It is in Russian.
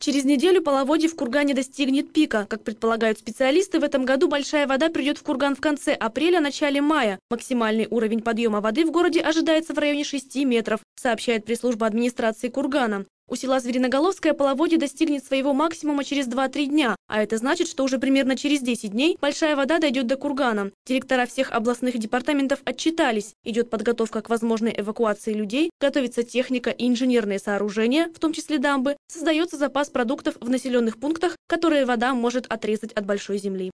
Через неделю половодье в Кургане достигнет пика. Как предполагают специалисты, в этом году большая вода придет в Курган в конце апреля – начале мая. Максимальный уровень подъема воды в городе ожидается в районе 6 метров, сообщает пресс-служба администрации Кургана. У села Звериноголовское половодье достигнет своего максимума через 2-3 дня, а это значит, что уже примерно через 10 дней большая вода дойдет до кургана. Директора всех областных департаментов отчитались. Идет подготовка к возможной эвакуации людей, готовится техника и инженерные сооружения, в том числе дамбы, создается запас продуктов в населенных пунктах, которые вода может отрезать от большой земли.